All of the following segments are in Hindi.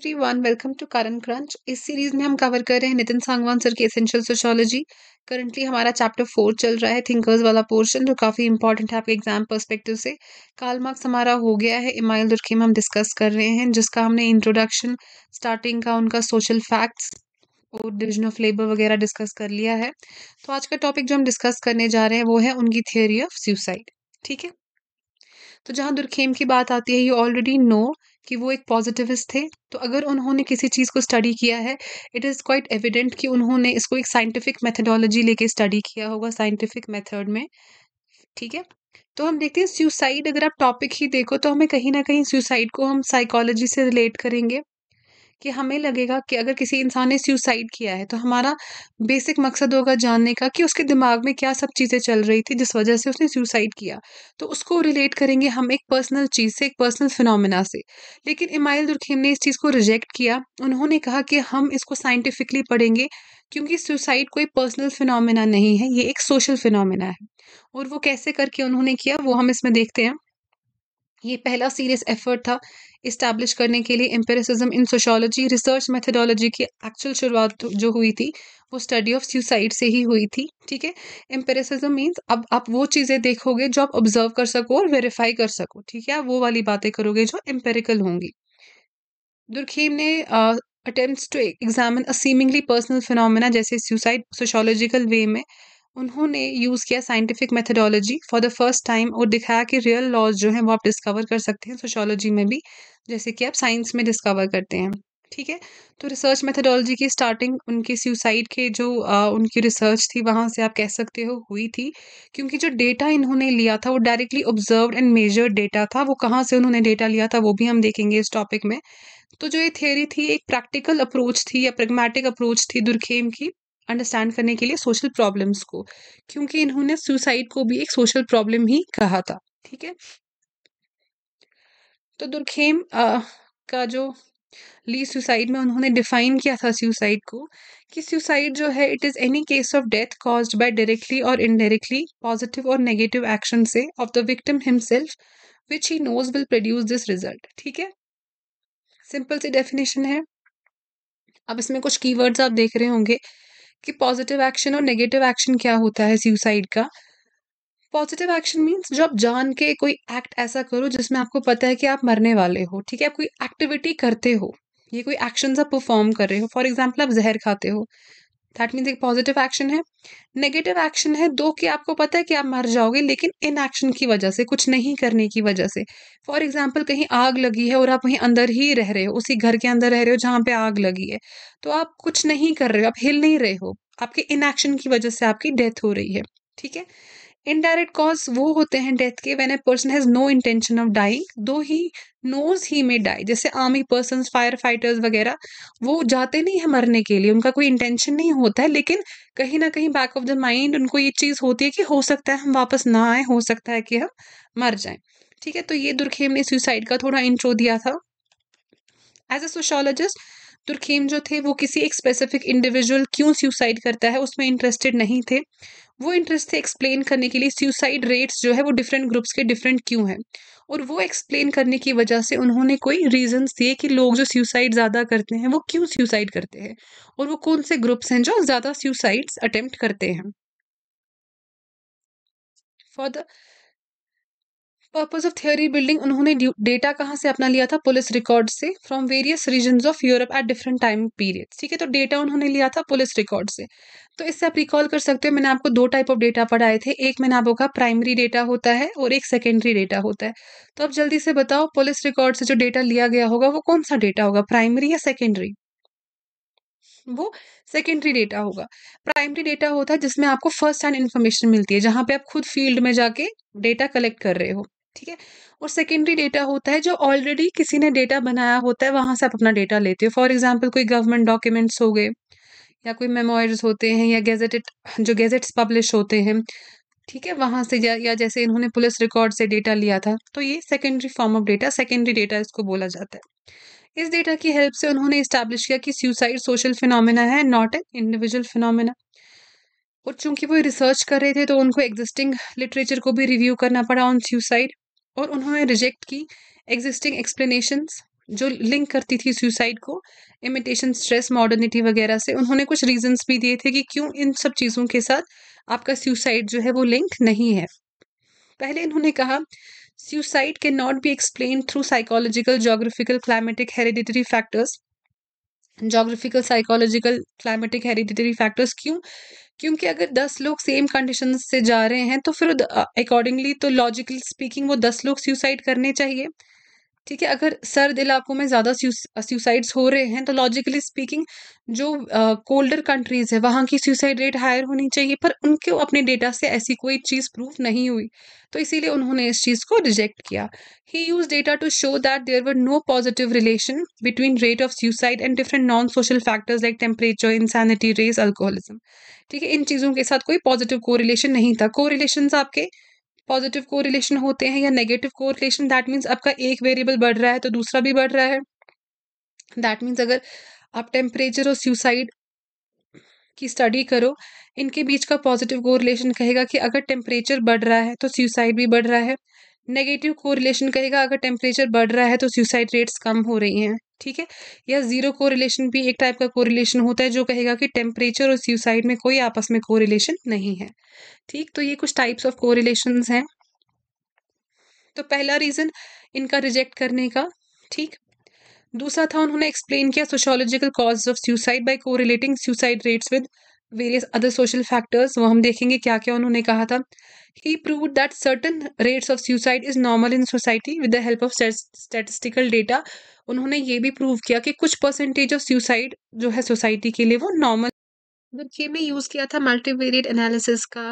Every everyone welcome to Karan crunch इस सीरीज में हम कवर कर रहे हैं नितिन सांगवान सर की एसेंशियल सोशोलॉजी करंटली हमारा चैप्टर फोर चल रहा है थिंकर्स वाला पोर्शन जो काफ़ी इंपॉर्टेंट है आपके एग्जाम परस्पेक्टिव से काल मार्क्स हमारा हो गया है इमाइल दुर्खीम हम डिस्कस कर रहे हैं जिसका हमने इंट्रोडक्शन स्टार्टिंग का उनका सोशल फैक्ट्स और डिविजन ऑफ लेबर वगैरह डिस्कस कर लिया है तो आज का टॉपिक जो हम डिस्कस करने जा रहे हैं वो है उनकी थियोरी ऑफ सुसाइड ठीक है तो जहाँ दुर्खेम की बात आती है यू ऑलरेडी नो कि वो एक पॉजिटिविस्ट थे तो अगर उन्होंने किसी चीज़ को स्टडी किया है इट इज़ क्वाइट एविडेंट कि उन्होंने इसको एक साइंटिफिक मेथडोलॉजी लेके स्टडी किया होगा साइंटिफिक मेथड में ठीक है तो हम देखते हैं सुसाइड अगर आप टॉपिक ही देखो तो हमें कहीं ना कहीं सुसाइड को हम साइकोलॉजी से रिलेट करेंगे कि हमें लगेगा कि अगर किसी इंसान ने सुसाइड किया है तो हमारा बेसिक मकसद होगा जानने का कि उसके दिमाग में क्या सब चीज़ें चल रही थी जिस वजह से उसने सुसाइड किया तो उसको रिलेट करेंगे हम एक पर्सनल चीज़ से एक पर्सनल फिनोमिना से लेकिन इमाइल दुरखीम ने इस चीज़ को रिजेक्ट किया उन्होंने कहा कि हम इसको साइंटिफिकली पढ़ेंगे क्योंकि सुसाइड कोई पर्सनल फिनोमिना नहीं है ये एक सोशल फिनोमिना है और वो कैसे करके उन्होंने किया वो हम इसमें देखते हैं ये पहला सीरियस एफर्ट था इस्टेब्लिश करने के लिए empiricism in sociology research methodology की एक्चुअल शुरुआत तो जो हुई थी वो स्टडी ऑफ सुसाइड से ही हुई थी ठीक है एम्पेरिसिज्म मीन्स अब आप वो चीज़ें देखोगे जो आप ऑब्जर्व कर सको और वेरीफाई कर सको ठीक है आप वो वाली बातें करोगे जो एम्पेरिकल होंगी दुर्खीम ने attempt to examine a seemingly personal phenomena जैसे सुसाइड सोशोलॉजिकल वे में उन्होंने यूज़ किया scientific methodology for the first time और दिखाया कि रियल लॉज जो हैं वो आप डिस्कवर कर सकते हैं सोशोलॉजी में भी जैसे कि आप साइंस में डिस्कवर करते हैं ठीक है तो रिसर्च मेथडोलॉजी की स्टार्टिंग उनके सुसाइड के जो आ, उनकी रिसर्च थी वहाँ से आप कह सकते हो हुई थी क्योंकि जो डेटा इन्होंने लिया था वो directly observe and measure data था वो कहाँ से उन्होंने डेटा लिया था वो भी हम देखेंगे इस टॉपिक में तो जो ये थियोरी थी एक प्रैक्टिकल अप्रोच थी या प्रगमेटिक अप्रोच थी दुर्खेम की अंडरस्टैंड करने के लिए सोशल प्रॉब्लम्स को क्योंकि इन्होंने सुसाइड को भी एक सोशल प्रॉब्लम ही कहा था ठीक है तो दुर्खेम का जो ली सुसाइड में उन्होंने डिफाइन किया था सुसाइड को कि सुसाइड जो है it is any case of death cause by directly और इनडायरेक्टली पॉजिटिव और नेगेटिव एक्शन से of the victim himself which he knows will produce this result ठीक है सिंपल सी डेफिनेशन है अब इसमें कुछ कीवर्ड्स आप देख रहे होंगे कि पॉजिटिव एक्शन और नेगेटिव एक्शन क्या होता है सुसाइड का पॉजिटिव एक्शन मीन्स जो आप जान के कोई एक्ट ऐसा करो जिसमें आपको पता है कि आप मरने वाले हो ठीक है आप कोई एक्टिविटी करते हो ये कोई एक्शन आप परफॉर्म कर रहे हो फॉर एग्जाम्पल आप जहर खाते हो दैट मीन्स एक पॉजिटिव एक्शन है नेगेटिव एक्शन है दो कि आपको पता है कि आप मर जाओगे लेकिन इन एक्शन की वजह से कुछ नहीं करने की वजह से फॉर एग्जाम्पल कहीं आग लगी है और आप वहीं अंदर ही रह रहे हो उसी घर के अंदर रह रहे हो जहाँ पे आग लगी है तो आप कुछ नहीं कर रहे हो आप हिल नहीं रहे हो आपके इन एक्शन की वजह से आपकी डेथ हो रही है ठीक है इनडायरेक्ट कॉज वो होते हैं डेथ के when a person has no intention of dying though he knows he may die जैसे आर्मी पर्सन फायर फाइटर्स वगैरह वो जाते नहीं है मरने के लिए उनका कोई इंटेंशन नहीं होता है लेकिन कहीं ना कहीं बैक ऑफ द माइंड उनको ये चीज़ होती है कि हो सकता है हम वापस ना आए हो सकता है कि हम मर जाएं ठीक है तो ये दुर्खेम ने सुसाइड का थोड़ा इंट्रो दिया था एज अ सोशोलॉजिस्ट दुर्खेम जो थे वो किसी एक स्पेसिफिक इंडिविजुअल क्यों सुसाइड करता है उसमें इंटरेस्टेड नहीं थे वो इंटरेस्ट थे एक्सप्लेन करने के लिए सुसाइड रेट्स जो है वो डिफरेंट ग्रुप्स के डिफरेंट क्यों हैं और वो एक्सप्लेन करने की वजह से उन्होंने कोई रीजंस दिए कि लोग जो सुसाइड ज़्यादा करते हैं वो क्यों सुसाइड करते हैं और वो कौन से ग्रुप्स हैं जो ज़्यादा सुसाइड्स अटेम्प्ट करते हैं for the purpose of theory building उन्होंने डेटा कहाँ से अपना लिया था पुलिस रिकॉर्ड से from various region of Europe at different time period ठीक है तो डेटा उन्होंने लिया था पुलिस रिकॉर्ड से तो इससे आप रिकॉल कर सकते हो मैंने आपको दो टाइप ऑफ डेटा पढ़ाए थे एक मैंने आपको कहा प्राइमरी डेटा होता है और एक सेकेंडरी डेटा होता है तो आप जल्दी से बताओ पुलिस रिकॉर्ड से जो डेटा लिया गया होगा वो कौन सा डेटा होगा प्राइमरी या सेकेंडरी वो सेकेंडरी डेटा होगा प्राइमरी डेटा होता है जिसमें आपको फर्स्ट हैंड इन्फॉर्मेशन मिलती है जहां पे आप खुद फील्ड में जाके डेटा कलेक्ट कर रहे हो ठीक है और सेकेंडरी डेटा होता है जो ऑलरेडी किसी ने डेटा बनाया होता है वहाँ से आप अपना डेटा लेते हो फॉर एग्जाम्पल कोई गवर्नमेंट डॉक्यूमेंट्स हो गए या कोई मेमोयर्स होते हैं या गेजेटेड जो गेजेट्स पब्लिश होते हैं ठीक है वहाँ से या, या जैसे इन्होंने पुलिस रिकॉर्ड से डेटा लिया था तो ये secondary form of data secondary data इसको बोला जाता है इस डेटा की हेल्प से उन्होंने इस्टेब्लिश किया कि सुसाइड सोशल फिनोमिना है नॉट एन इंडिविजुअल फिनोमिना और चूंकि वो रिसर्च कर रहे थे तो उनको एग्जिस्टिंग लिटरेचर को भी रिव्यू करना पड़ा ऑन सुसाइड और उन्होंने रिजेक्ट की एग्जिस्टिंग एक्सप्लेनेशंस जो लिंक करती थी सुसाइड को इमिटेशन स्ट्रेस मॉडर्निटी वगैरह से उन्होंने कुछ रीजंस भी दिए थे कि क्यों इन सब चीज़ों के साथ आपका सुसाइड जो है वो लिंक नहीं है पहले इन्होंने कहा सुसाइड के not be explain through psychological geographical climatic hereditary factors geographical psychological climatic hereditary factors क्यों क्योंकि अगर दस लोग सेम कंडीशन से जा रहे हैं तो फिर अकॉर्डिंगली तो लॉजिकली स्पीकिंग वो दस लोग सुसाइड करने चाहिए ठीक है अगर सर्द इलाकों में ज़्यादा सुसाइड्स हो रहे हैं तो लॉजिकली स्पीकिंग जो कोल्डर कंट्रीज़ है वहाँ की सुसाइड रेट हायर होनी चाहिए पर उनके अपने डेटा से ऐसी कोई चीज़ प्रूफ नहीं हुई तो इसीलिए उन्होंने इस चीज़ को रिजेक्ट किया he use data to show that there were no positive relation between rate of suicide and different non social factors like temperature insanity race alcoholism ठीक है इन चीज़ों के साथ कोई पॉजिटिव कोरिलेशन नहीं था कोरिलेशन आपके पॉजिटिव रिलेशन होते हैं या नेगेटिव कोरिलेशन दैट मीन्स आपका एक वेरिएबल बढ़ रहा है तो दूसरा भी बढ़ रहा है दैट मीन्स अगर आप टेम्परेचर और सुसाइड की स्टडी करो इनके बीच का पॉजिटिव रिलेशन कहेगा कि अगर टेम्परेचर बढ़ रहा है तो सुसाइड भी बढ़ रहा है नेगेटिव रिलेशन कहेगा अगर टेम्परेचर बढ़ रहा है तो सुसाइड रेट्स कम हो रही हैं ठीक है या जीरो कोरिलेशन भी एक टाइप का कोरिलेशन होता है जो कहेगा कि टेम्परेचर और सुसाइड में कोई आपस में कोरिलेशन नहीं है ठीक तो ये कुछ टाइप्स ऑफ कोरिलेशन हैं तो पहला रीज़न इनका रिजेक्ट करने का ठीक दूसरा था उन्होंने एक्सप्लेन किया sociological cause of suicide by correlating suicide rates with various other social factors वो हम देखेंगे क्या क्या उन्होंने कहा था he prove that certain rates of suicide is normal in society with the help of statistical data उन्होंने ये भी प्रूव किया कि कुछ परसेंटेज ऑफ सुसाइड जो है सोसाइटी के लिए वो नॉर्मल ये मैं यूज़ किया था मल्टीवेरिएट एनालिसिस का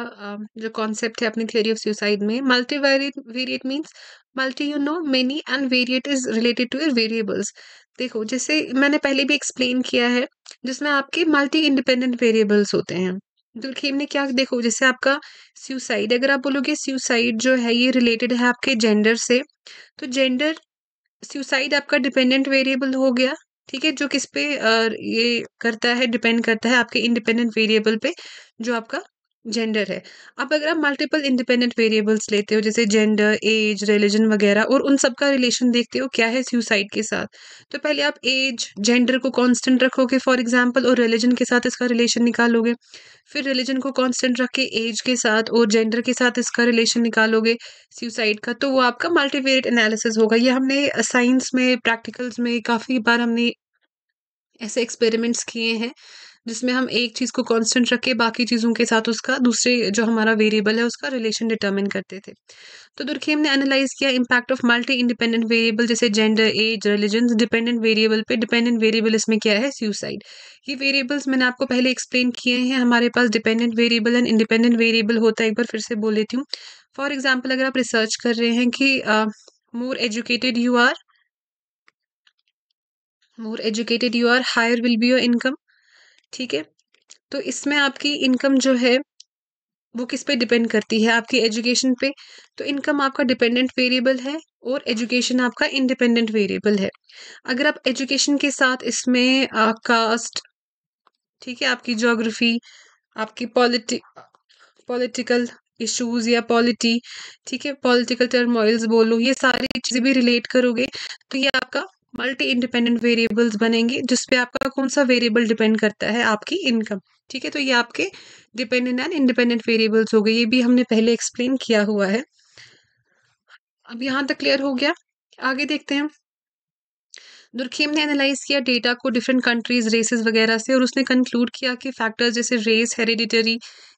जो कॉन्सेप्ट है अपनी थ्योरी ऑफ सुसाइड में multivariate variate means multi you know many and variate is related to your variables देखो जैसे मैंने पहले भी एक्सप्लेन किया है जिसमें आपके मल्टी इंडिपेंडेंट वेरिएबल्स होते हैं दुलखीम ने क्या देखो जैसे आपका सुसाइड अगर आप बोलोगे सुसाइड जो है ये रिलेटेड है आपके जेंडर से तो जेंडर सुसाइड आपका डिपेंडेंट वेरिएबल हो गया ठीक है जो किस पे ये करता है डिपेंड करता है आपके इंडिपेंडेंट वेरिएबल पे जो आपका जेंडर है अब अगर आप मल्टीपल इंडिपेंडेंट वेरिएबल्स लेते हो जैसे जेंडर एज रिलीजन वगैरह और उन सब का रिलेशन देखते हो क्या है सुसाइड के साथ तो पहले आप एज जेंडर को कांस्टेंट रखोगे फॉर एग्जांपल और रिलीजन के साथ इसका रिलेशन निकालोगे फिर रिलीजन को कांस्टेंट रख के एज के साथ और जेंडर के साथ इसका रिलेशन निकालोगे सुसाइड का तो वो आपका मल्टीवेरिएट एनालिसिस होगा ये हमने साइंस में प्रैक्टिकल्स में काफ़ी बार हमने ऐसे एक्सपेरिमेंट्स किए हैं जिसमें हम एक चीज़ को कांस्टेंट रख के बाकी चीज़ों के साथ उसका दूसरे जो हमारा वेरिएबल है उसका रिलेशन डिटर्मिन करते थे तो दुर्खेम ने एनालाइज किया impact of multi independent variable जैसे gender age religion dependent variable पे डिपेंडेंट वेरिएबल इसमें क्या है सुसाइड ये वेरिएबल्स मैंने आपको पहले एक्सप्लेन किए हैं हमारे पास dependent variable and independent variable होता है एक बार फिर से बोल लेती हूँ फॉर एग्जाम्पल अगर आप रिसर्च कर रहे हैं कि more educated you are more educated you are higher will be your income ठीक है तो इसमें आपकी इनकम जो है वो किस पे डिपेंड करती है आपकी एजुकेशन पे तो इनकम आपका डिपेंडेंट वेरिएबल है और एजुकेशन आपका इंडिपेंडेंट वेरिएबल है अगर आप एजुकेशन के साथ इसमें कास्ट ठीक है आपकी ज्योग्राफी आपकी पॉलिटिक पॉलिटिकल इश्यूज या पॉलिटी ठीक है पॉलिटिकल टर्मोइल्स बोलो ये सारी चीज़ें भी रिलेट करोगे तो ये आपका मल्टी इंडिपेंडेंट वेरिएबल्स बनेंगे जिसपे आपका कौन सा वेरिएबल डिपेंड करता है आपकी इनकम ठीक है तो ये आपके डिपेंडेंट एंड इंडिपेंडेंट वेरिएबल्स हो गए ये भी हमने पहले एक्सप्लेन किया हुआ है अब यहाँ तक क्लियर हो गया आगे देखते हैं दुर्खेम ने एनालाइज किया डेटा को डिफरेंट कंट्रीज रेसेस वगैरह से और उसने कंक्लूड किया कि फैक्टर्स जैसे race hereditary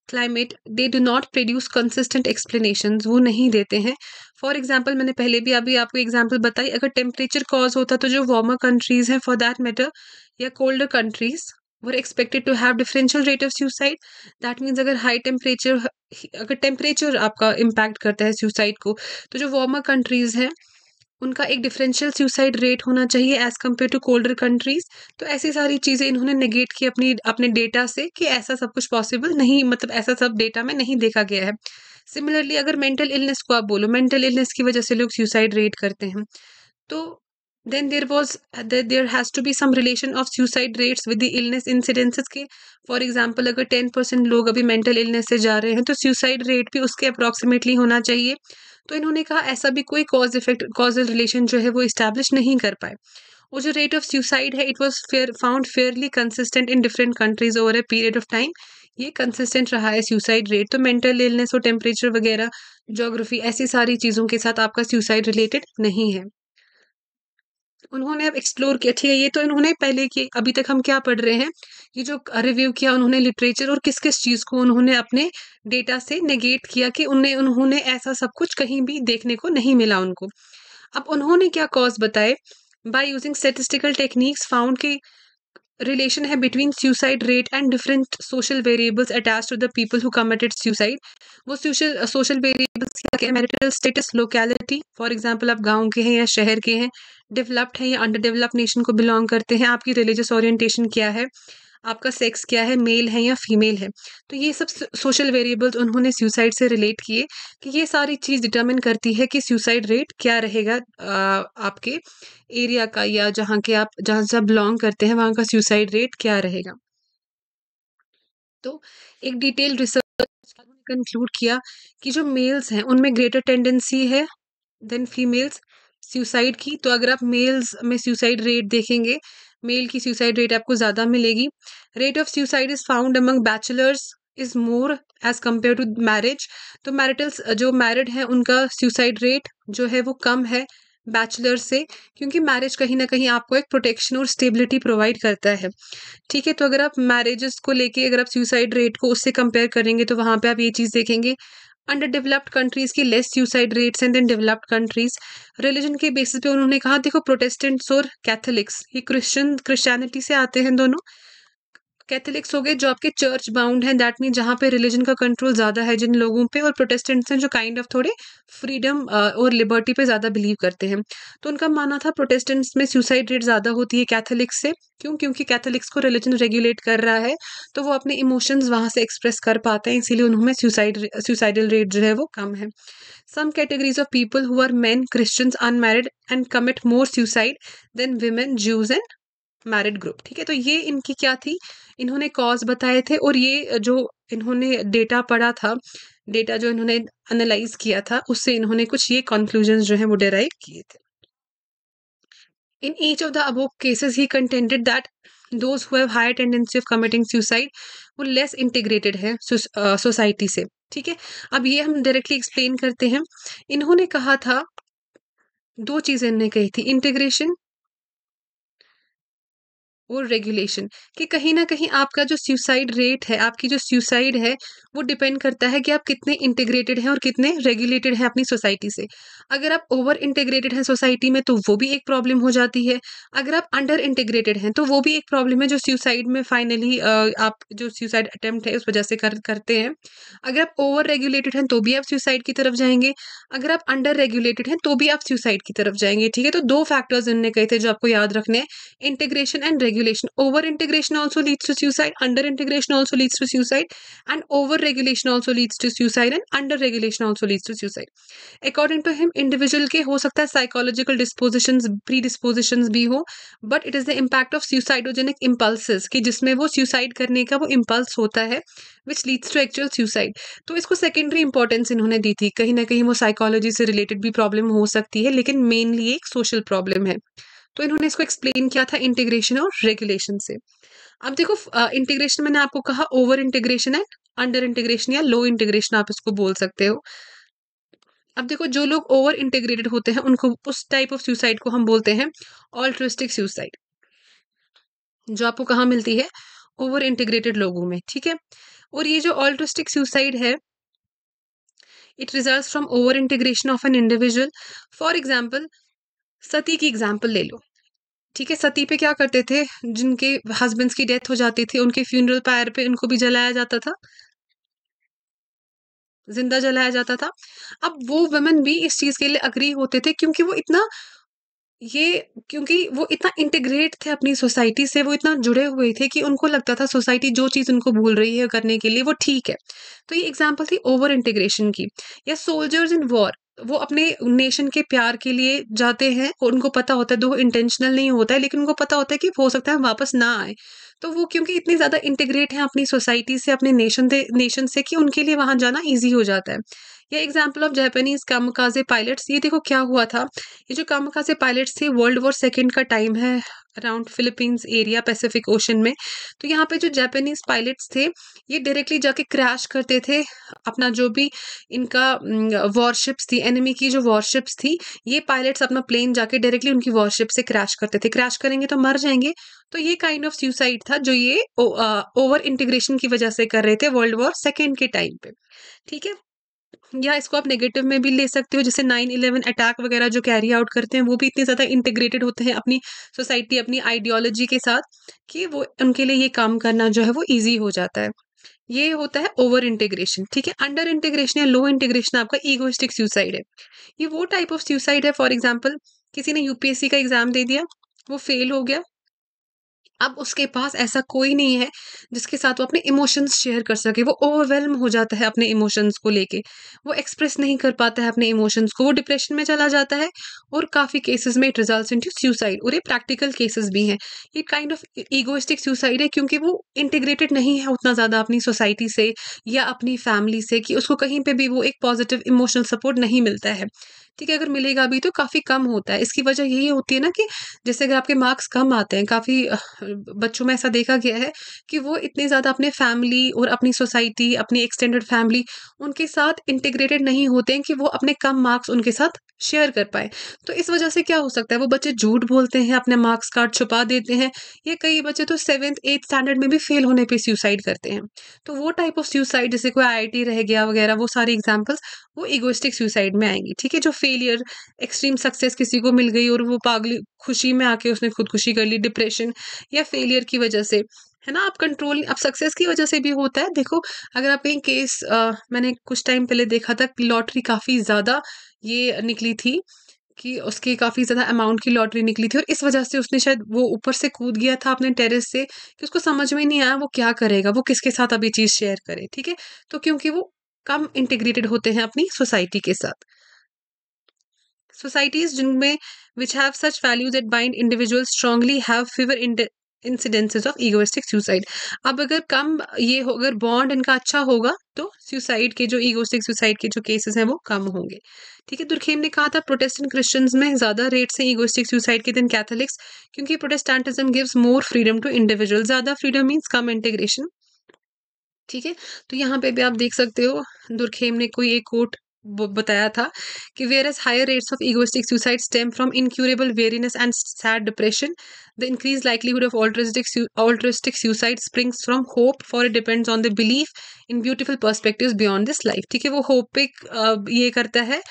climate they do not produce consistent explanation वो नहीं देते हैं फॉर एग्जाम्पल मैंने पहले भी अभी आपको एग्जाम्पल बताई अगर टेम्परेचर कॉज होता तो जो वार्मर कंट्रीज़ हैं फॉर दैट मैटर या colder countries were expected to have differential rate of suicide that means अगर हाई टेम्परेचर अगर टेम्परेचर आपका इम्पैक्ट करता है सुसाइड को तो जो वार्मर कंट्रीज़ हैं उनका एक डिफरेंशियल सुसाइड रेट होना चाहिए as compare to colder countries तो ऐसी सारी चीज़ें इन्होंने नेगेट की अपनी अपने डेटा से कि ऐसा सब कुछ पॉसिबल नहीं मतलब ऐसा सब डेटा में नहीं देखा गया है सिमिलरली अगर मेंटल इलनेस को आप बोलो मेंटल इलनेस की वजह से लोग सुसाइड रेट करते हैं तो then there was there has to be some relation of suicide rates with the illness incidences के फॉर एग्जाम्पल अगर टेन परसेंट लोग अभी मेंटल इलनेस से जा रहे हैं तो सुसाइड रेट भी उसके अप्रॉक्सीमेटली होना चाहिए तो इन्होंने कहा ऐसा भी कोई कॉज इफेक्ट कॉजल रिलेशन जो है वो इस्टेब्लिश नहीं कर पाए वो जो रेट ऑफ सुसाइड है it was fair found fairly consistent in different countries over a period of time ये कंसिस्टेंट रहा है सुसाइड रेट तो मेंटल इलनेस और टेम्परेचर वगैरह जोग्राफी ऐसी सारी चीज़ों के साथ आपका सुसाइड रिलेटेड नहीं है उन्होंने अब एक्सप्लोर किया ठीक है ये तो इन्होंने पहले कि अभी तक हम क्या पढ़ रहे हैं ये जो रिव्यू किया उन्होंने लिटरेचर और किस किस चीज़ को उन्होंने अपने डेटा से नेगेट किया कि उन्हें उन्होंने ऐसा सब कुछ कहीं भी देखने को नहीं मिला उनको अब उन्होंने क्या कॉज बताए by using statistical techniques found के रिलेशन है between suicide rate and different social variables attach to the people who committed suicide वो सोशल सोशल वेरिएबल्स क्या के marital status locality for example आप गांव के हैं या शहर के हैं डेवलप्ड हैं या अंडर डेवलप्ड नेशन को बिलोंग करते हैं आपकी रिलीजियस ओरिएंटेशन क्या है आपका सेक्स क्या है मेल है या फीमेल है तो ये सब सोशल वेरिएबल्स उन्होंने सुसाइड से रिलेट किए कि ये सारी चीज़ डिटर्मिन करती है कि सुसाइड रेट क्या रहेगा आपके एरिया का या जहाँ के आप जहाँ से बिलोंग करते हैं वहाँ का सुसाइड रेट क्या रहेगा तो एक डिटेल रिसर्च कंक्लूड किया कि जो मेल्स हैं उनमें ग्रेटर टेंडेंसी है देन फीमेल्स सुसाइड की तो अगर आप मेल्स में सुसाइड रेट देखेंगे मेल की सुसाइड रेट आपको ज़्यादा मिलेगी rate of suicide is found among bachelors is more as compare to marriage तो मैरिटल्स जो मैरिड हैं उनका सुसाइड रेट जो है वो कम है बैचलर से क्योंकि मैरिज कहीं ना कहीं आपको एक प्रोटेक्शन और स्टेबिलिटी प्रोवाइड करता है ठीक है तो अगर आप मैरिज को लेके अगर आप सुसाइड रेट को उससे कंपेयर करेंगे तो वहाँ पे आप ये चीज़ देखेंगे अंडर डेवलप्ड कंट्रीज़ की less suicide rates and then developed countries religion के बेसिस पे उन्होंने कहा देखो प्रोटेस्टेंट्स और कैथोलिक्स ये क्रिश्चियन क्रिश्चियनिटी से आते हैं दोनों कैथलिक्स हो गए जो आपके चर्च बाउंड हैं दैट मीन जहाँ पे रिलीजन का कंट्रोल ज़्यादा है जिन लोगों पे और प्रोटेस्टेंट्स हैं जो काइंड kind ऑफ of थोड़े फ्रीडम और लिबर्टी पे ज़्यादा बिलीव करते हैं तो उनका मानना था प्रोटेस्टेंट्स में सुसाइड रेट ज़्यादा होती है कैथलिक्स से क्यों क्योंकि कैथलिक्स को रिलीजन रेगुलेट कर रहा है तो वो अपने इमोशंस वहाँ से एक्सप्रेस कर पाते हैं इसीलिए उन्होंने सुसाइड सुसाइडल रेट जो है वो कम है some categories of people who are man Christians unmarried and commit more suicide than women Jews and married group ठीक है तो ये इनकी क्या थी इन्होंने कॉज बताए थे और ये जो इन्होंने डेटा पढ़ा था डेटा जो इन्होंने एनालाइज किया था उससे इन्होंने कुछ ये कंक्लूजन जो है वो डेराइव किए थे in each of the above cases, he contended that those who have higher tendency of committing suicide वो लेस इंटीग्रेटेड है सोसाइटी से ठीक है अब ये हम डायरेक्टली एक्सप्लेन करते हैं इन्होंने कहा था दो चीज़ें इन्होंने कही थी इंटीग्रेशन और रेगुलेशन कि कहीं ना कहीं आपका जो सुसाइड रेट है आपकी जो सुसाइड है वो डिपेंड करता है कि आप कितने इंटीग्रेटेड हैं और कितने रेगुलेटेड हैं अपनी सोसाइटी से अगर आप ओवर इंटीग्रेटेड हैं सोसाइटी में तो वो भी एक प्रॉब्लम हो जाती है अगर आप अंडर इंटीग्रेटेड हैं तो वो भी एक प्रॉब्लम है जो सुसाइड में फाइनली आप जो सुसाइड अटैम्प्ट है उस वजह से कर करते हैं अगर आप ओवर रेगुलेटेड हैं तो भी आप सुसाइड की तरफ जाएंगे अगर आप अंडर रेगुलेटेड हैं तो भी आप सुसाइड की तरफ जाएंगे ठीक है तो दो फैक्टर्स इनने कहे थे जो आपको याद रखने हैं integration and regul regulation over integration also leads to suicide under integration also leads to suicide and over regulation also leads to suicide and under regulation also leads to suicide according to him individual ke ho sakta है psychological dispositions predispositions bhi ho. but it is the impact of suicidogenic impulses Ki jisme wo suicide karne ka wo impulse hota hai. which leads to actual suicide To isko secondary importance inhone di thi. Kahin na kahin wo psychology se related bhi problem ho sakti hai. Lekin mainly ek social problem hai. तो इन्होंने इसको एक्सप्लेन किया था इंटीग्रेशन और रेगुलेशन से अब देखो इंटीग्रेशन uh, मैंने आपको कहा over integration and under integration या लो इंटीग्रेशन आप इसको बोल सकते हो अब देखो जो लोग ओवर इंटीग्रेटेड होते हैं उनको उस टाइप ऑफ सुसाइड को हम बोलते हैं ऑल्ट्रिस्टिक सुसाइड जो आपको कहाँ मिलती है ओवर इंटीग्रेटेड लोगों में ठीक है और ये जो ऑल्ट्रिस्टिक सुसाइड है it results from over integration of an individual for example sati की एग्जाम्पल ले लो ठीक है सती पे क्या करते थे जिनके हस्बैंड्स की डेथ हो जाती थी उनके फ्यूनरल पायर पे उनको भी जलाया जाता था जिंदा जलाया जाता था अब वो वुमेन भी इस चीज के लिए अग्री होते थे क्योंकि वो इतना ये क्योंकि वो इतना इंटीग्रेट थे अपनी सोसाइटी से वो इतना जुड़े हुए थे कि उनको लगता था सोसाइटी जो चीज़ उनको भूल रही है करने के लिए वो ठीक है तो ये एग्जाम्पल थी ओवर इंटीग्रेशन की या सोल्जर्स इन वॉर वो अपने नेशन के प्यार के लिए जाते हैं और उनको पता होता है दो तो इंटेंशनल नहीं होता है लेकिन उनको पता होता है कि हो सकता है वापस ना आए तो वो क्योंकि इतने ज़्यादा इंटीग्रेट हैं अपनी सोसाइटी से अपने नेशन से नेशन से कि उनके लिए वहाँ जाना ईजी हो जाता है ये example of Japanese kamikaze pilots ये देखो क्या हुआ था ये जो कामकाजे पायलट्स थे वर्ल्ड वॉर सेकेंड का टाइम है around Philippines area Pacific Ocean में तो यहाँ पे जो जापानीज पायलट्स थे ये डायरेक्टली जाके क्रैश करते थे अपना जो भी इनका वॉरशिप्स थी एनिमी की जो वॉरशिप्स थी ये पायलट्स अपना प्लेन जाके डायरेक्टली उनकी वॉरशिप से क्रैश करते थे क्रैश करेंगे तो मर जाएंगे तो ये काइंड ऑफ सुसाइड था जो ये ओवर इंटीग्रेशन की वजह से कर रहे थे वर्ल्ड वॉर सेकेंड के टाइम पे ठीक है या इसको आप नेगेटिव में भी ले सकते हो जैसे नाइन इलेवन अटैक वगैरह जो कैरी आउट करते हैं वो भी इतने ज़्यादा इंटीग्रेटेड होते हैं अपनी सोसाइटी अपनी आइडियोलॉजी के साथ कि वो उनके लिए ये काम करना जो है वो ईजी हो जाता है ये होता है ओवर इंटीग्रेशन ठीक है अंडर इंटीग्रेशन या लो इंटीग्रेशन आपका ईगोस्टिक सुसाइड है ये वो टाइप ऑफ सुसाइड है फॉर एग्जाम्पल किसी ने यूपीएससी का एग्जाम दे दिया वो फेल हो गया अब उसके पास ऐसा कोई नहीं है जिसके साथ वो अपने इमोशंस शेयर कर सके वो ओवरवेलम हो जाता है अपने इमोशंस को लेके वो एक्सप्रेस नहीं कर पाता है अपने इमोशंस को वो डिप्रेशन में चला जाता है और काफ़ी केसेस में it result in to suicide और ये प्रैक्टिकल केसेस भी हैं ये काइंड ऑफ ईगोइस्टिक सुसाइड है क्योंकि वो इंटीग्रेटेड नहीं है उतना ज़्यादा अपनी सोसाइटी से या अपनी फैमिली से कि उसको कहीं पर भी वो एक पॉजिटिव इमोशनल सपोर्ट नहीं मिलता है ठीक है अगर मिलेगा भी तो काफ़ी कम होता है इसकी वजह यही होती है ना कि जैसे अगर आपके मार्क्स कम आते हैं काफ़ी बच्चों में ऐसा देखा गया है कि वो इतने ज़्यादा अपने फैमिली और अपनी सोसाइटी अपनी एक्सटेंडेड फैमिली उनके साथ इंटीग्रेटेड नहीं होते हैं कि वो अपने कम मार्क्स उनके साथ शेयर कर पाए तो इस वजह से क्या हो सकता है वो बच्चे झूठ बोलते हैं अपने मार्क्स कार्ड छुपा देते हैं या कई बच्चे तो सेवन्थ एट्थ स्टैंडर्ड में भी फेल होने पर सुसाइड करते हैं तो वो टाइप ऑफ सुसाइड जैसे कोई आई रह गया वगैरह वो सारी एग्जाम्पल्स वो इगोस्टिक सुसाइड में आएंगी ठीक है जो फेलियर एक्सट्रीम सक्सेस किसी को मिल गई और वो पागली खुशी में आके उसने खुदकुशी कर ली डिप्रेशन या फेलियर की वजह से है ना आप कंट्रोल अब सक्सेस की वजह से भी होता है देखो अगर आप कहीं केस आ, मैंने कुछ टाइम पहले देखा था लॉटरी काफ़ी ज़्यादा ये निकली थी कि उसके काफ़ी ज़्यादा अमाउंट की लॉटरी निकली थी और इस वजह से उसने शायद वो ऊपर से कूद गया था अपने टेरेस से कि उसको समझ में नहीं आया वो क्या करेगा वो किसके साथ अभी चीज़ शेयर करे ठीक है तो क्योंकि वो कम इंटीग्रेटेड होते हैं अपनी सोसाइटी के साथ सोसाइटीज जिनमें which have such values at bind individual strongly have fewer incidences of egoistic suicide अब अगर कम ये हो अगर बॉन्ड इनका अच्छा होगा तो सुसाइड के जो ईगोस्टिक सुसाइड के जो केसेस हैं वो कम होंगे ठीक है दुर्खेम ने कहा था प्रोटेस्टेंट क्रिश्चियंस में ज़्यादा रेट से इगोस्टिक सुसाइड के दिन कैथोलिक्स क्योंकि Protestantism gives more freedom to individual ज़्यादा फ्रीडम मीन्स कम इंटीग्रेशन ठीक है तो यहाँ पे भी आप देख सकते हो दुर्खेम ने कोई एक कोट बताया था कि whereas higher rates of egoistic suicide stem from incurable weariness and sad depression the increase livelihood of altruistic altruistic suicide springs from hope for it depends on the belief in beautiful perspective beyond this life ठीक है वो होप पे ये करता है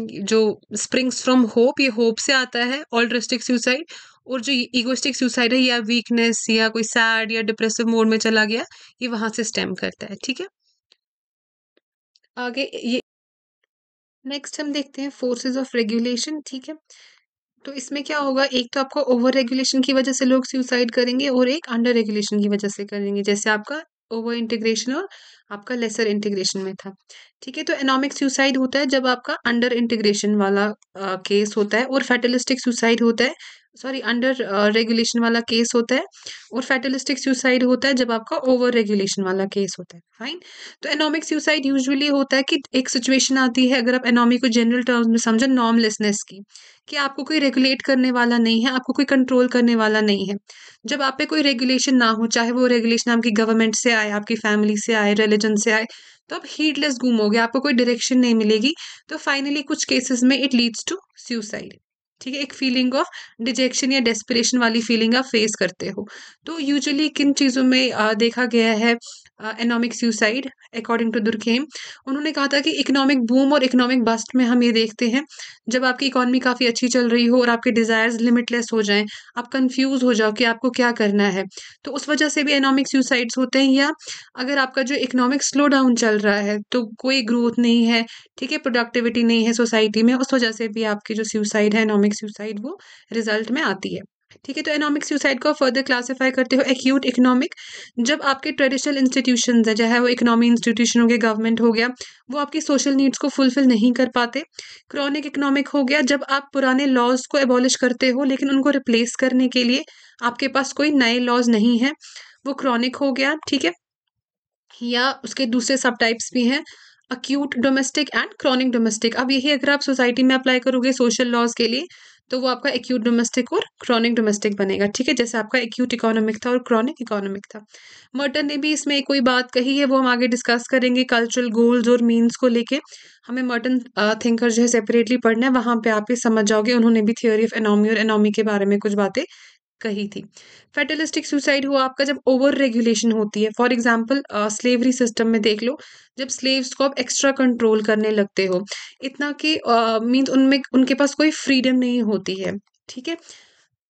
जो स्प्रिंग्स फ्रॉम होप ये होप से आता है ऑल्ट्रिस्टिक सुसाइड और जो इगोस्टिक सुसाइड है या वीकनेस या कोई सैड या डिप्रेसिव मोड में चला गया ये वहां से स्टेम करता है ठीक है आगे ये नेक्स्ट हम देखते हैं फोर्सेस ऑफ रेगुलेशन ठीक है तो इसमें क्या होगा एक तो आपका ओवर रेगुलेशन की वजह से लोग सुसाइड करेंगे और एक अंडर रेगुलेशन की वजह से करेंगे जैसे आपका ओवर इंटीग्रेशन और आपका लेसर इंटीग्रेशन में था ठीक है तो एनॉमिक सुसाइड होता है जब आपका अंडर इंटीग्रेशन वाला केस होता है और फैटलिस्टिक सुसाइड होता है सॉरी अंडर रेगुलेशन वाला केस होता है और फैटलिस्टिक सुसाइड होता है जब आपका ओवर रेगुलेशन वाला केस होता है फाइन तो एनोमिक सुसाइड यूजुअली होता है कि एक सिचुएशन आती है अगर आप एनोमी को जनरल टर्म्स में समझें नॉर्मलेसनेस की कि आपको कोई रेगुलेट करने वाला नहीं है आपको कोई कंट्रोल करने वाला नहीं है जब आप पे कोई रेगुलेशन ना हो चाहे वो रेगुलेशन आपकी गवर्नमेंट से आए आपकी फैमिली से आए रिलीजन से आए तो आप हीडलेस घूमोगे आपको कोई डायरेक्शन नहीं मिलेगी तो फाइनली कुछ केसेस में इट लीड्स टू सुसाइड ठीक है एक फीलिंग ऑफ डिजेक्शन या डेस्परेशन वाली फीलिंग आप फेस करते हो तो यूजुअली किन चीज़ों में आ, देखा गया है economic suicide according to Durkheim उन्होंने कहा था कि इकोनॉमिक बूम और इकोनॉमिक बस्ट में हम ये देखते हैं जब आपकी इकोनॉमी काफ़ी अच्छी चल रही हो और आपके डिज़ायर्स लिमिटलेस हो जाएं आप कंफ्यूज हो जाओ कि आपको क्या करना है तो उस वजह से भी इकोनॉमिक सुसाइड्स होते हैं या अगर आपका जो इकोनॉमिक स्लो डाउन चल रहा है तो कोई ग्रोथ नहीं है ठीक है प्रोडक्टिविटी नहीं है सोसाइटी में उस वजह से भी आपकी जो सुसाइड है इकोनॉमिक सुसाइड वो रिजल्ट में आती है ठीक है तो इकोनॉमिक सुसाइड को फर्दर क्लासीफाई करते हो एक्यूट इकोनॉमिक जब आपके ट्रेडिशनल इंस्टीट्यूशन है चाहे वो इकोनॉमी इंस्टीट्यूशन हो गया गवर्नमेंट हो गया वो आपकी सोशल नीड्स को फुलफिल नहीं कर पाते क्रॉनिक इकोनॉमिक हो गया जब आप पुराने लॉज को एबॉलिश करते हो लेकिन उनको रिप्लेस करने के लिए आपके पास कोई नए लॉज नहीं है वो क्रॉनिक हो गया ठीक है या उसके दूसरे सब टाइप्स भी हैं acute domestic and chronic domestic अब यही अगर आप सोसाइटी में अप्लाई करोगे सोशल लॉज के लिए तो वो आपका एक्यूट डोमेस्टिक और क्रॉनिक डोमेस्टिक बनेगा ठीक है जैसे आपका एक्यूट इकोनॉमिक था और क्रॉनिक इकोनॉमिक था मर्टन ने भी इसमें कोई बात कही है वो हम आगे डिस्कस करेंगे कल्चरल गोल्स और मीन्स को लेके हमें मर्टन थिंकर जो है सेपरेटली पढ़ना है वहाँ पे आप ये समझ जाओगे उन्होंने भी थियोरी ऑफ एनॉमी और एनॉमी के बारे में कुछ बातें कही थी फेटलिस्टिक सुसाइड हुआ आपका जब ओवर रेगुलेशन होती है फॉर एग्जाम्पल स्लेवरी सिस्टम में देख लो जब स्लेव्स को आप एक्स्ट्रा कंट्रोल करने लगते हो इतना कि मीन्स uh, उनमें उनके पास कोई फ्रीडम नहीं होती है ठीक है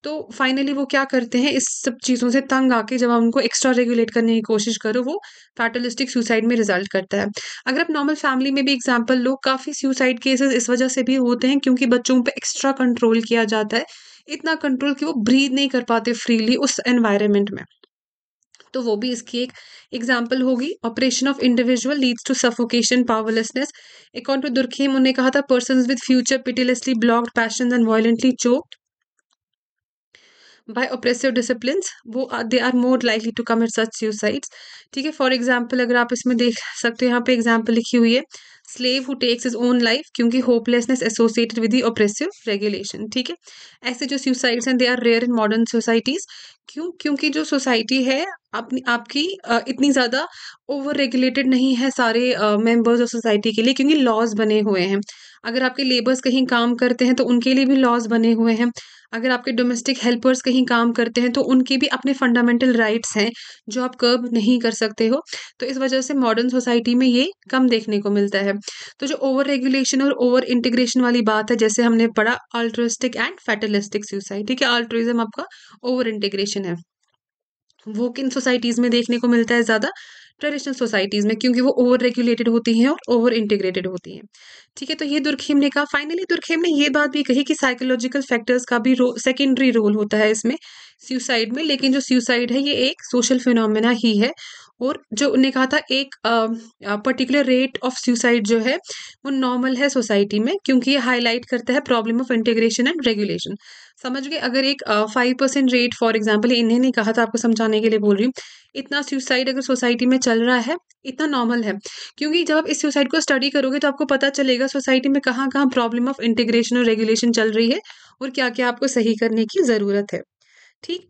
तो फाइनली वो क्या करते हैं इस सब चीज़ों से तंग आके जब हम उनको एक्स्ट्रा रेगुलेट करने की कोशिश करो वो फैटलिस्टिक सुसाइड में रिजल्ट करता है अगर आप नॉर्मल फैमिली में भी एग्जाम्पल लो काफ़ी सुसाइड केसेस इस वजह से भी होते हैं क्योंकि बच्चों पर एक्स्ट्रा कंट्रोल किया जाता है इतना कंट्रोल कि वो ब्रीद नहीं कर पाते फ्रीली उस एनवायरमेंट में तो वो भी इसकी एक एग्जाम्पल होगी operation of individual leads to suffocation powerlessness according to Durkheim उन्होंने कहा था person with future pitilessly blocked passion and violently choked by oppressive discipline वो they are more likely to commit such suicides ठीक है फॉर एग्जाम्पल अगर आप इसमें देख सकते हो यहाँ पे एग्जाम्पल लिखी हुई है slave who takes his own life क्योंकि hopelessness associated with the oppressive regulation ठीक है ऐसे जो सुसाइड्स हैं they are rare in modern societies क्यों क्योंकि जो सोसाइटी है अपनी आपकी इतनी ज़्यादा ओवर रेगुलेटेड नहीं है सारे मेंबर्स ऑफ सोसाइटी के लिए क्योंकि लॉज बने हुए हैं अगर आपके लेबर्स कहीं काम करते हैं तो उनके लिए भी लॉज बने हुए हैं अगर आपके डोमेस्टिक हेल्पर्स कहीं काम करते हैं तो उनके भी अपने फंडामेंटल राइट्स हैं जो आप कर्ब नहीं कर सकते हो तो इस वजह से मॉडर्न सोसाइटी में ये कम देखने को मिलता है तो जो ओवर रेगुलेशन और ओवर इंटीग्रेशन वाली बात है जैसे हमने पढ़ा अल्ट्रोस्टिक एंड फैटलिस्टिक सुसाइड ठीक है अल्ट्रोइम आपका ओवर इंटीग्रेशन है वो किन सोसाइटीज़ में देखने को मिलता है ज़्यादा ट्रेडिशनल सोसाइटीज़ में क्योंकि वो ओवर रेगुलेटेड होती हैं और ओवर इंटीग्रेटेड होती हैं ठीक है तो ये दुर्खेम ने कहा फाइनली दुर्खेम ने ये बात भी कही कि साइकोलॉजिकल फैक्टर्स का भी रो, सेकेंडरी रोल होता है इसमें सुसाइड में लेकिन जो सुसाइड है ये एक सोशल फिनोमेना ही है और जो उन्हें कहा था एक पर्टिकुलर रेट ऑफ सुसाइड जो है वो नॉर्मल है सोसाइटी में क्योंकि ये हाईलाइट करता है problem of integration and regulation समझ गए अगर एक five percent rate for example इन्हें नहीं कहा था आपको समझाने के लिए बोल रही हूँ इतना सुसाइड अगर सोसाइटी में चल रहा है इतना नॉर्मल है क्योंकि जब आप इस सुसाइड को स्टडी करोगे तो आपको पता चलेगा सोसाइटी में कहाँ कहाँ प्रॉब्लम ऑफ इंटीग्रेशन और रेगुलेशन चल रही है और क्या क्या आपको सही करने की ज़रूरत है ठीक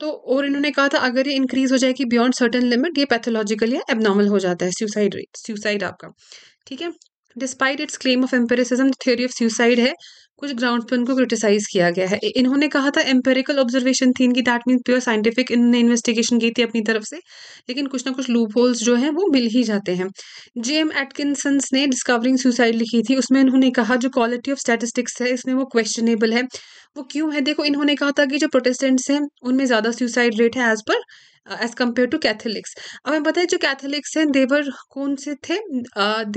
तो और इन्होंने कहा था अगर ये इंक्रीज हो जाएगी बियॉन्ड सर्टन लिमिट ये पैथोलॉजिकल या एबनॉर्मल हो जाता है सुसाइड रेट सुसाइड आपका ठीक है despite its claim of empiricism theory of suicide है कुछ ग्राउंड पर उनको क्रिटिसाइज किया गया है इन्होंने कहा था एम्पेरिकल ऑब्जर्वेशन थी इनकी दैट मीन प्योर साइंटिफिक इन्होंने इन्वेस्टिगेशन की थी अपनी तरफ से लेकिन कुछ ना कुछ लूप होल्स जो हैं वो मिल ही जाते हैं जे एम एटकिनसन्स ने डिस्कवरिंग सुसाइड लिखी थी उसमें उन्होंने कहा जो क्वालिटी ऑफ स्टैटिस्टिक्स है इसमें वो क्वेश्चनेबल है वो क्यों है देखो इन्होंने कहा था कि जो प्रोटेस्टेंट्स हैं उनमें ज़्यादा सुसाइड रेट है as per as compare to Catholics हमें पता है जो कैथोलिक्स हैं देवर कौन से थे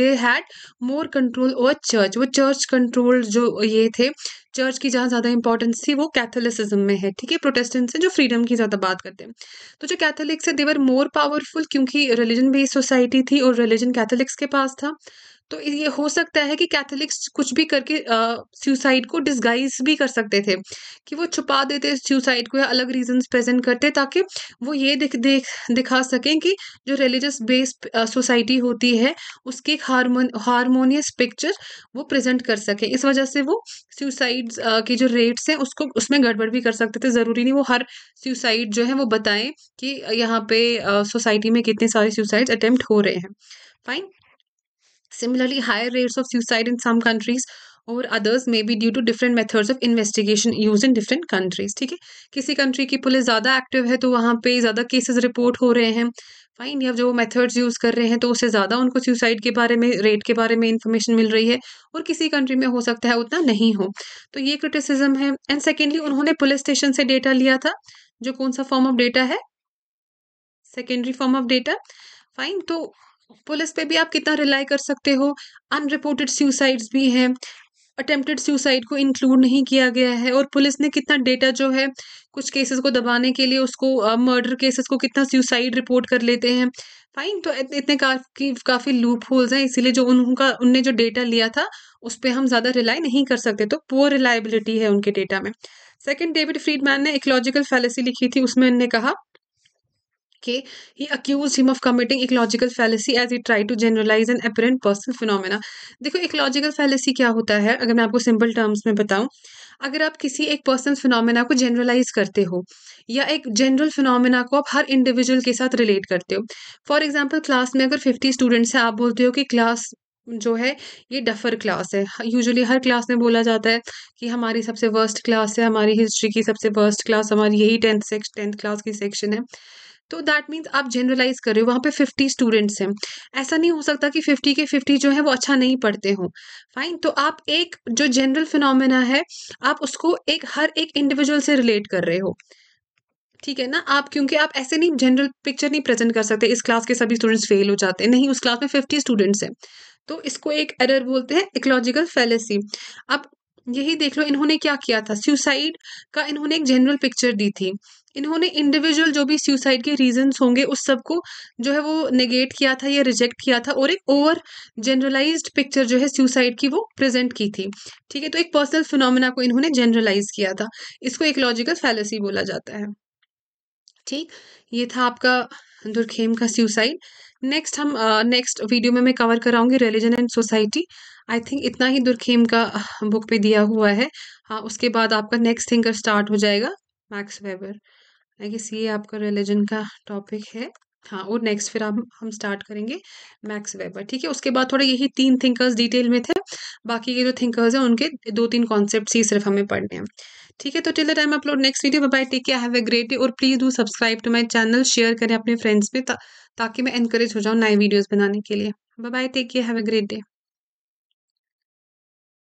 they had more control over church वो चर्च कंट्रोल जो ये थे चर्च की जहाँ ज़्यादा इंपॉर्टेंस थी वो कैथोलिसिज्म में है ठीक है प्रोटेस्टेंट्स हैं जो फ्रीडम की ज़्यादा बात करते हैं तो जो कैथोलिक्स है देवर मोर पावरफुल क्योंकि रिलीजन बेस्ड सोसाइटी थी और रिलीजन कैथोलिक्स के पास था तो ये हो सकता है कि कैथोलिक्स कुछ भी करके सुसाइड को डिस्गाइज भी कर सकते थे कि वो छुपा देते सुसाइड को या अलग रीजंस प्रेजेंट करते ताकि वो ये दिख देख दिखा सकें कि जो रिलीजियस बेस्ड सोसाइटी होती है उसकी एक हारमोन हारमोनियस पिक्चर वो प्रेजेंट कर सकें इस वजह से वो सुसाइड्स की जो रेट्स हैं उसको उसमें गड़बड़ भी कर सकते थे ज़रूरी नहीं वो हर सुसाइड जो है वो बताएं कि यहाँ पे सोसाइटी में कितने सारे सुसाइड अटैम्प्ट हो रहे हैं fine Similarly, higher rates of suicide in some countries और others may be due to different methods of investigation use in different countries ठीक है किसी कंट्री की पुलिस ज़्यादा एक्टिव है तो वहाँ पे ज़्यादा केसेस रिपोर्ट हो रहे हैं फाइन या जो मेथड्स यूज़ कर रहे हैं तो उससे ज़्यादा उनको सुसाइड के बारे में रेट के बारे में इन्फॉर्मेशन मिल रही है और किसी कंट्री में हो सकता है उतना नहीं हो तो ये क्रिटिसिजम है एंड सेकेंडली उन्होंने पुलिस स्टेशन से डेटा लिया था जो कौन सा फॉर्म ऑफ डेटा है secondary form of data fine तो पुलिस पे भी आप कितना रिलाई कर सकते हो अनरिपोर्टेड सुसाइड्स भी हैं अटेम्प्टेड सुसाइड को इंक्लूड नहीं किया गया है और पुलिस ने कितना डेटा जो है कुछ केसेस को दबाने के लिए उसको मर्डर uh, केसेस को कितना सुसाइड रिपोर्ट कर लेते हैं फाइन तो इतने काफ़ी काफ़ी लूप होल्स हैं इसीलिए जो उनका उनने जो डेटा लिया था उस पर हम ज़्यादा रिलाई नहीं कर सकते तो पोअर रिलायबिलिटी है उनके डेटा में सेकेंड डेविड फ्रीडमैन ने एक लॉजिकल फैलेसी लिखी थी उसमें उन्होंने कहा he accuse him of committing एक logical fallacy as he try to generalise an apparent personal phenomena देखो लॉजिकल फैलेसी क्या होता है अगर मैं आपको सिंपल टर्म्स में बताऊं अगर आप किसी एक पर्सनल फिनोमेना को जनरलाइज करते हो या एक जनरल फिनोमेना को आप हर इंडिविजुअल के साथ रिलेट करते हो फॉर एग्जाम्पल क्लास में अगर फिफ्टी स्टूडेंट्स हैं आप बोलते हो कि क्लास जो है ये डफर क्लास है यूजुअली हर क्लास में बोला जाता है कि हमारी सबसे वर्स्ट क्लास है हमारी हिस्ट्री की सबसे वर्स्ट क्लास हमारी यही टेंथ टेंथ क्लास की सेक्शन है तो दैट मीन्स आप जनरलाइज कर रहे हो वहाँ पे फिफ्टी स्टूडेंट्स हैं ऐसा नहीं हो सकता कि फिफ्टी के फिफ्टी जो है वो अच्छा नहीं पढ़ते हों फाइन तो आप एक जो जनरल फिनोमेना है आप उसको एक हर एक इंडिविजुअल से रिलेट कर रहे हो ठीक है ना आप क्योंकि आप ऐसे नहीं जनरल पिक्चर नहीं प्रेजेंट कर सकते इस क्लास के सभी स्टूडेंट्स फेल हो जाते हैं नहीं उस क्लास में फिफ्टी स्टूडेंट्स हैं तो इसको एक एरर बोलते हैं इकोलॉजिकल फेलेसी अब यही देख लो इन्होंने क्या किया था सुसाइड का इन्होंने एक जनरल पिक्चर दी थी इन्होंने इंडिविजुअल जो भी सुसाइड के रीजंस होंगे उस सब को जो है वो नेगेट किया था या रिजेक्ट किया था और एक ओवर जनरलाइज्ड पिक्चर जो है सुसाइड की वो प्रेजेंट की थी ठीक है तो एक पर्सनल फिनोमेना को इन्होंने जनरलाइज किया था इसको एक लॉजिकल फैलेसी बोला जाता है ठीक ये था आपका दुर्खेम का सुसाइड नेक्स्ट हम नेक्स्ट uh, वीडियो में मैं कवर कराऊंगी religion and society I think इतना ही दुर्खेम का बुक पे दिया हुआ है हाँ उसके बाद आपका नेक्स्ट थिंकर स्टार्ट हो जाएगा मैक्स वेबर आई गेस ये आपका रिलीजन का टॉपिक है हाँ और नेक्स्ट फिर हम हम स्टार्ट करेंगे मैक्स वेबर ठीक है उसके बाद थोड़े यही तीन थिंकर्स डिटेल में थे बाकी के जो थिंकर्स हैं उनके दो तीन कॉन्सेप्ट ही सिर्फ हमें पढ़ने हैं ठीक है तो till the time upload next video bye take care have a great day और please do subscribe to my my channel share करें अपने फ्रेंड्स में ता, ताकि मैं इनकरेज हो जाऊँ नए वीडियोज़ बनाने के लिए bye take care have a great day